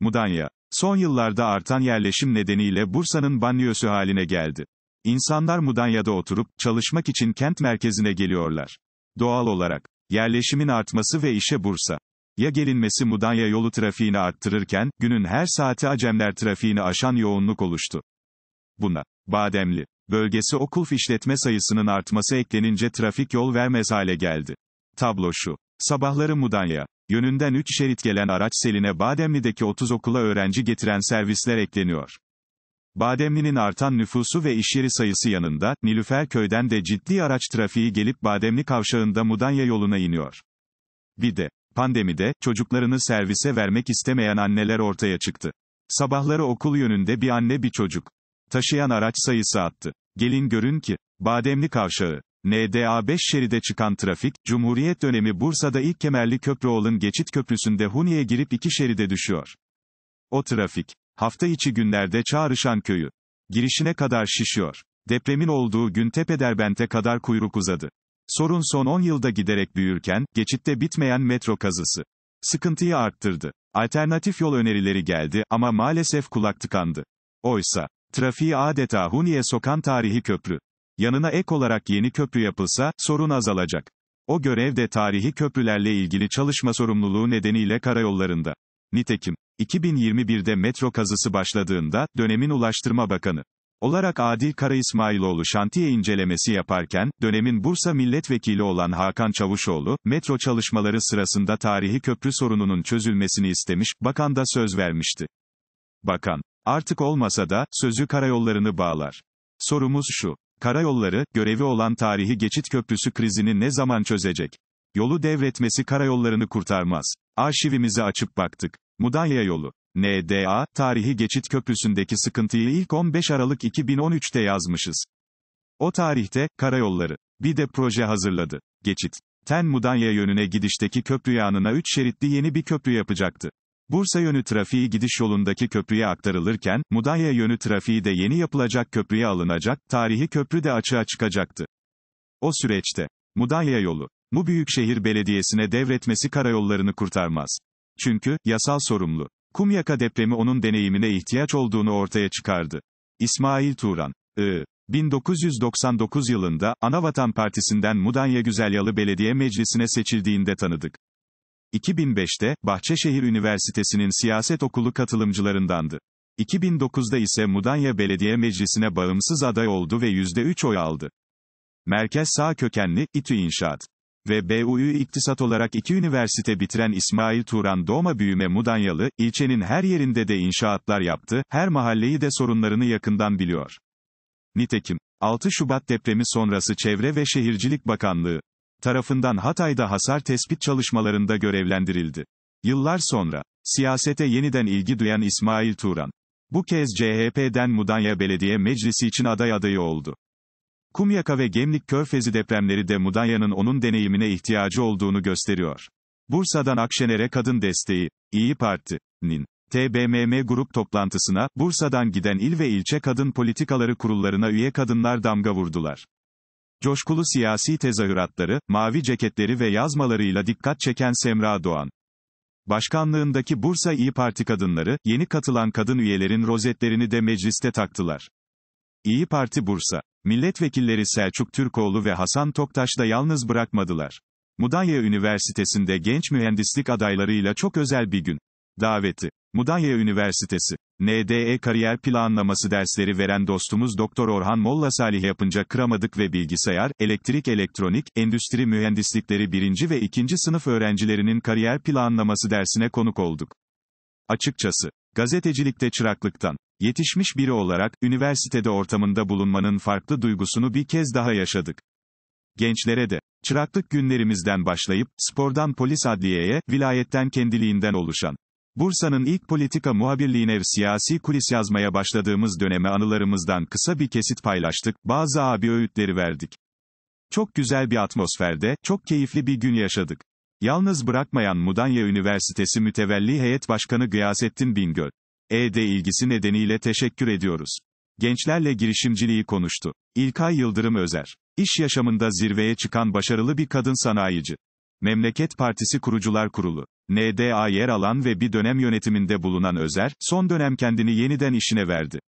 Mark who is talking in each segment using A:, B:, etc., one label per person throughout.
A: Mudanya. Son yıllarda artan yerleşim nedeniyle Bursa'nın banliyösü haline geldi. İnsanlar Mudanya'da oturup, çalışmak için kent merkezine geliyorlar. Doğal olarak, yerleşimin artması ve işe Bursa. Ya gelinmesi Mudanya yolu trafiğini arttırırken, günün her saati Acemler trafiğini aşan yoğunluk oluştu. Buna, Bademli, bölgesi okul işletme sayısının artması eklenince trafik yol vermez hale geldi. Tablo şu. Sabahları Mudanya, Yönünden 3 şerit gelen araç seline Bademli'deki 30 okula öğrenci getiren servisler ekleniyor. Bademli'nin artan nüfusu ve işyeri sayısı yanında, Nilüfer köyden de ciddi araç trafiği gelip Bademli kavşağında Mudanya yoluna iniyor. Bir de, pandemide, çocuklarını servise vermek istemeyen anneler ortaya çıktı. Sabahları okul yönünde bir anne bir çocuk. Taşıyan araç sayısı attı. Gelin görün ki, Bademli kavşağı. NDA 5 şeride çıkan trafik, Cumhuriyet dönemi Bursa'da ilk Kemerli köprü Köprüoğlu'nun geçit köprüsünde Huni'ye girip iki şeride düşüyor. O trafik, hafta içi günlerde Çağrışan Köyü, girişine kadar şişiyor. Depremin olduğu gün Tepederbent'e kadar kuyruk uzadı. Sorun son 10 yılda giderek büyürken, geçitte bitmeyen metro kazısı. Sıkıntıyı arttırdı. Alternatif yol önerileri geldi ama maalesef kulak tıkandı. Oysa, trafiği adeta Huni'ye sokan tarihi köprü. Yanına ek olarak yeni köprü yapılsa, sorun azalacak. O görev de tarihi köprülerle ilgili çalışma sorumluluğu nedeniyle karayollarında. Nitekim, 2021'de metro kazısı başladığında, dönemin Ulaştırma Bakanı olarak Adil Kara İsmailoğlu şantiye incelemesi yaparken, dönemin Bursa milletvekili olan Hakan Çavuşoğlu, metro çalışmaları sırasında tarihi köprü sorununun çözülmesini istemiş, bakan da söz vermişti. Bakan, artık olmasa da, sözü karayollarını bağlar. Sorumuz şu, Karayolları, görevi olan tarihi geçit köprüsü krizini ne zaman çözecek? Yolu devretmesi karayollarını kurtarmaz. Arşivimizi açıp baktık. Mudanya yolu. NDA, tarihi geçit köprüsündeki sıkıntıyı ilk 15 Aralık 2013'te yazmışız. O tarihte, karayolları, bir de proje hazırladı. Geçit. Ten Mudanya yönüne gidişteki köprü yanına 3 şeritli yeni bir köprü yapacaktı. Bursa yönü trafiği gidiş yolundaki köprüye aktarılırken, Mudanya yönü trafiği de yeni yapılacak köprüye alınacak, tarihi köprü de açığa çıkacaktı. O süreçte, Mudanya yolu, Mu Büyükşehir Belediyesi'ne devretmesi karayollarını kurtarmaz. Çünkü, yasal sorumlu. Kumyaka depremi onun deneyimine ihtiyaç olduğunu ortaya çıkardı. İsmail Turan, I. 1999 yılında, Anavatan Partisi'nden Mudanya Güzelyalı Belediye Meclisi'ne seçildiğinde tanıdık. 2005'te, Bahçeşehir Üniversitesi'nin siyaset okulu katılımcılarındandı. 2009'da ise Mudanya Belediye Meclisi'ne bağımsız aday oldu ve %3 oy aldı. Merkez sağ kökenli, İTÜ İnşaat ve BU'yu iktisat olarak iki üniversite bitiren İsmail Turan doğma büyüme Mudanyalı, ilçenin her yerinde de inşaatlar yaptı, her mahalleyi de sorunlarını yakından biliyor. Nitekim, 6 Şubat depremi sonrası Çevre ve Şehircilik Bakanlığı, tarafından Hatay'da hasar tespit çalışmalarında görevlendirildi. Yıllar sonra, siyasete yeniden ilgi duyan İsmail Turan, bu kez CHP'den Mudanya Belediye Meclisi için aday adayı oldu. Kumyaka ve Gemlik Körfezi depremleri de Mudanya'nın onun deneyimine ihtiyacı olduğunu gösteriyor. Bursa'dan Akşener'e kadın desteği, İyi Parti'nin TBMM grup toplantısına, Bursa'dan giden il ve ilçe kadın politikaları kurullarına üye kadınlar damga vurdular. Coşkulu siyasi tezahüratları, mavi ceketleri ve yazmalarıyla dikkat çeken Semra Doğan. Başkanlığındaki Bursa İyi Parti kadınları, yeni katılan kadın üyelerin rozetlerini de mecliste taktılar. İyi Parti Bursa. Milletvekilleri Selçuk Türkoğlu ve Hasan Toktaş da yalnız bırakmadılar. Mudanya Üniversitesi'nde genç mühendislik adaylarıyla çok özel bir gün. Daveti. Mudanya Üniversitesi. NDE Kariyer Planlaması dersleri veren dostumuz Doktor Orhan Molla Salih yapınca kıramadık ve bilgisayar, elektrik elektronik, endüstri mühendislikleri 1. ve 2. sınıf öğrencilerinin kariyer planlaması dersine konuk olduk. Açıkçası, gazetecilikte çıraklıktan, yetişmiş biri olarak, üniversitede ortamında bulunmanın farklı duygusunu bir kez daha yaşadık. Gençlere de, çıraklık günlerimizden başlayıp, spordan polis adliyeye, vilayetten kendiliğinden oluşan, Bursa'nın ilk politika muhabirliğine siyasi kulis yazmaya başladığımız döneme anılarımızdan kısa bir kesit paylaştık, bazı abi öğütleri verdik. Çok güzel bir atmosferde, çok keyifli bir gün yaşadık. Yalnız bırakmayan Mudanya Üniversitesi Mütevelli Heyet Başkanı Gıyasettin Bingöl. ED ilgisi nedeniyle teşekkür ediyoruz. Gençlerle girişimciliği konuştu. İlkay Yıldırım Özer. İş yaşamında zirveye çıkan başarılı bir kadın sanayici. Memleket Partisi Kurucular Kurulu, NDA yer alan ve bir dönem yönetiminde bulunan Özer, son dönem kendini yeniden işine verdi.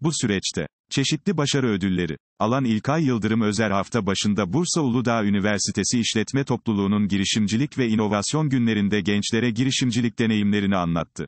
A: Bu süreçte, çeşitli başarı ödülleri, alan İlkay Yıldırım Özer hafta başında Bursa Uludağ Üniversitesi İşletme Topluluğu'nun girişimcilik ve inovasyon günlerinde gençlere girişimcilik deneyimlerini anlattı.